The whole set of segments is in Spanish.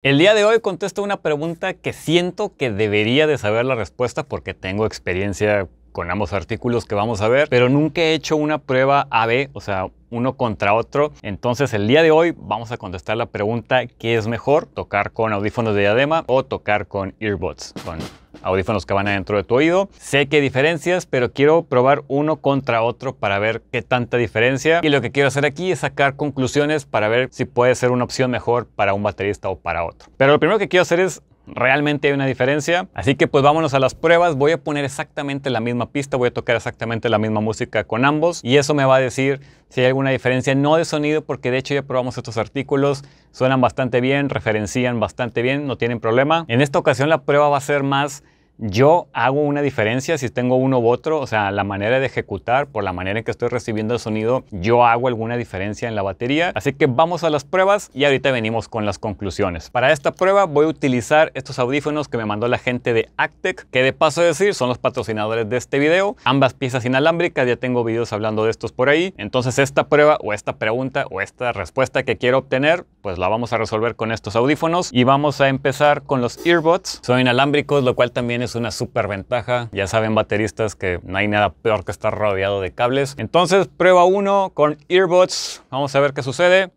El día de hoy contesto una pregunta que siento que debería de saber la respuesta porque tengo experiencia con ambos artículos que vamos a ver, pero nunca he hecho una prueba AB, o sea, uno contra otro. Entonces el día de hoy vamos a contestar la pregunta ¿qué es mejor? ¿Tocar con audífonos de diadema o tocar con earbuds? Con audífonos que van adentro de tu oído. Sé que hay diferencias, pero quiero probar uno contra otro para ver qué tanta diferencia. Y lo que quiero hacer aquí es sacar conclusiones para ver si puede ser una opción mejor para un baterista o para otro. Pero lo primero que quiero hacer es realmente hay una diferencia. Así que pues vámonos a las pruebas. Voy a poner exactamente la misma pista, voy a tocar exactamente la misma música con ambos y eso me va a decir si hay alguna diferencia, no de sonido, porque de hecho ya probamos estos artículos, suenan bastante bien, referencian bastante bien, no tienen problema. En esta ocasión la prueba va a ser más yo hago una diferencia si tengo uno u otro, o sea, la manera de ejecutar, por la manera en que estoy recibiendo el sonido, yo hago alguna diferencia en la batería. Así que vamos a las pruebas y ahorita venimos con las conclusiones. Para esta prueba voy a utilizar estos audífonos que me mandó la gente de Actec, que de paso a decir son los patrocinadores de este video. Ambas piezas inalámbricas, ya tengo videos hablando de estos por ahí. Entonces esta prueba o esta pregunta o esta respuesta que quiero obtener, pues la vamos a resolver con estos audífonos y vamos a empezar con los earbuds. Son inalámbricos, lo cual también es es una ventaja, Ya saben bateristas que no hay nada peor que estar rodeado de cables. Entonces prueba uno con earbuds. Vamos a ver qué sucede.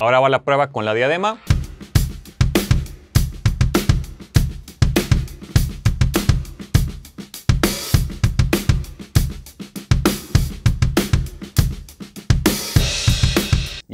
Ahora va la prueba con la diadema.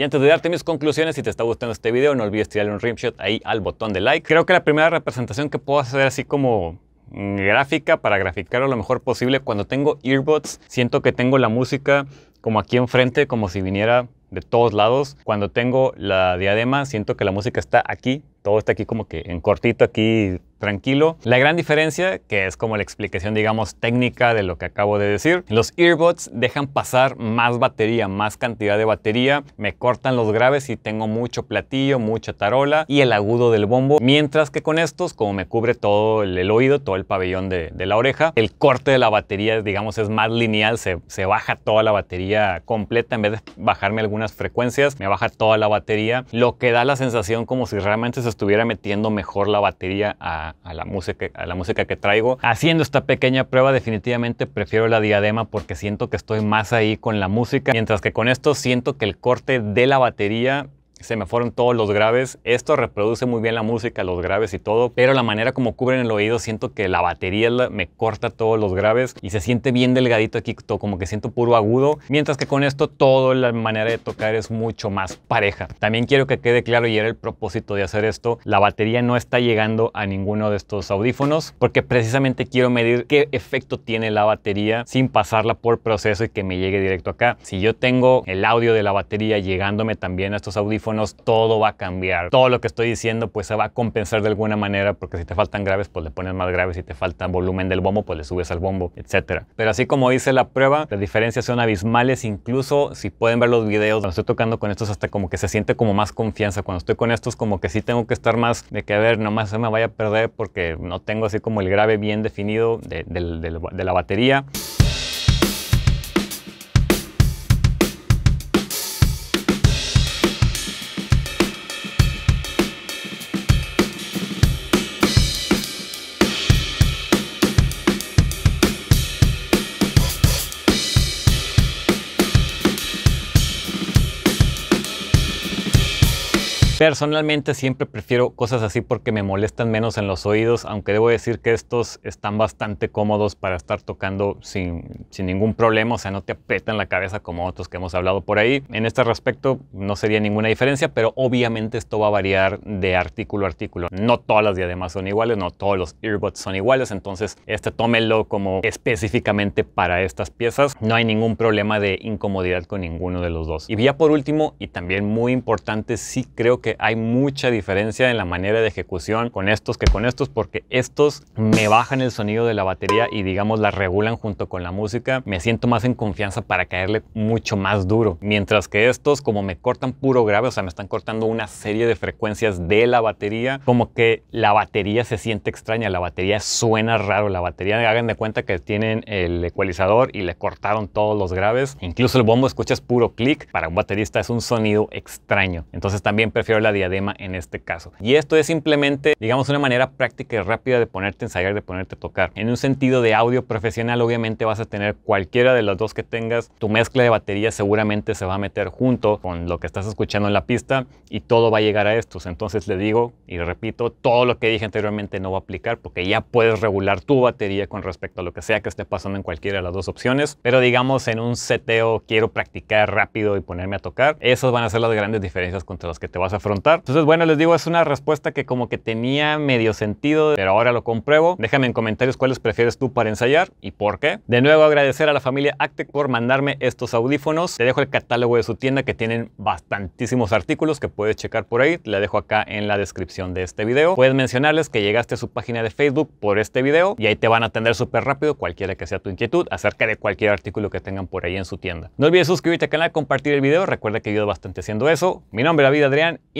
Y antes de darte mis conclusiones, si te está gustando este video, no olvides tirarle un rimshot ahí al botón de like. Creo que la primera representación que puedo hacer así como gráfica para graficarlo lo mejor posible cuando tengo earbuds siento que tengo la música como aquí enfrente como si viniera de todos lados cuando tengo la diadema siento que la música está aquí todo está aquí como que en cortito, aquí tranquilo. La gran diferencia, que es como la explicación, digamos, técnica de lo que acabo de decir, los earbuds dejan pasar más batería, más cantidad de batería, me cortan los graves y tengo mucho platillo, mucha tarola y el agudo del bombo, mientras que con estos, como me cubre todo el, oído, todo el pabellón de, la oreja, el corte de la batería, digamos, es más lineal, se, se baja toda la batería completa, en vez de bajarme algunas frecuencias, me baja toda la batería, lo que da la sensación como si realmente se estuviera metiendo mejor la batería a, la música, a la música que traigo. Haciendo esta pequeña prueba definitivamente prefiero la diadema porque siento que estoy más ahí con la música, mientras que con esto siento que el corte de la batería se me fueron todos los graves. Esto reproduce muy bien la música, los graves y todo, pero la manera como cubren el oído siento que la batería me corta todos los graves y se siente bien delgadito aquí, como que siento puro agudo, mientras que con esto toda la manera de tocar es mucho más pareja. También quiero que quede claro y era el propósito de hacer esto, la batería no está llegando a ninguno de estos audífonos porque precisamente quiero medir qué efecto tiene la batería sin pasarla por proceso y que me llegue directo acá. Si yo tengo el audio de la batería llegándome también a estos audífonos, todo va a cambiar. Todo lo que estoy diciendo pues se va a compensar de alguna manera porque si te faltan graves pues le pones más graves, si te falta volumen del bombo pues le subes al bombo, etcétera Pero así como hice la prueba, las diferencias son abismales, incluso si pueden ver los videos, cuando estoy tocando con estos hasta como que se siente como más confianza, cuando estoy con estos como que sí tengo que estar más de que ver, nomás se me vaya a perder porque no tengo así como el grave bien definido de la batería. Personalmente siempre prefiero cosas así porque me molestan menos en los oídos, aunque debo decir que estos están bastante cómodos para estar tocando sin, sin ningún problema, o sea, no te aprietan la cabeza como otros que hemos hablado por ahí. En este respecto no sería ninguna diferencia, pero obviamente esto va a variar de artículo a artículo. No todas las diademas son iguales, no todos los earbuds son iguales, entonces este tómelo como específicamente para estas piezas. No hay ningún problema de incomodidad con ninguno de los dos. Y ya por último, y también muy importante, sí creo que hay mucha diferencia en la manera de ejecución con estos que con estos porque estos me bajan el sonido de la batería y digamos la regulan junto con la música. Me siento más en confianza para caerle mucho más duro. Mientras que estos como me cortan puro grave, o sea, me están cortando una serie de frecuencias de la batería, como que la batería se siente extraña, la batería suena raro, la batería hagan de cuenta que tienen el ecualizador y le cortaron todos los graves. Incluso el bombo escuchas puro clic. Para un baterista es un sonido extraño. Entonces también prefiero la diadema en este caso. Y esto es simplemente, digamos, una manera práctica y rápida de ponerte a ensayar, de ponerte a tocar. En un sentido de audio profesional, obviamente vas a tener cualquiera de las dos que tengas. Tu mezcla de batería seguramente se va a meter junto con lo que estás escuchando en la pista y todo va a llegar a estos. Entonces le digo y repito, todo lo que dije anteriormente no va a aplicar porque ya puedes regular tu batería con respecto a lo que sea que esté pasando en cualquiera de las dos opciones. Pero digamos, en un seteo quiero practicar rápido y ponerme a tocar. Esas van a ser las grandes diferencias contra las que te vas a entonces, bueno, les digo, es una respuesta que como que tenía medio sentido, pero ahora lo compruebo. Déjame en comentarios cuáles prefieres tú para ensayar y por qué. De nuevo, agradecer a la familia Actec por mandarme estos audífonos. Te dejo el catálogo de su tienda que tienen bastantísimos artículos que puedes checar por ahí. Te dejo acá en la descripción de este video. Puedes mencionarles que llegaste a su página de Facebook por este video y ahí te van a atender súper rápido cualquiera que sea tu inquietud acerca de cualquier artículo que tengan por ahí en su tienda. No olvides suscribirte al canal, compartir el video. Recuerda que ayuda bastante haciendo eso. Mi nombre es David Adrián y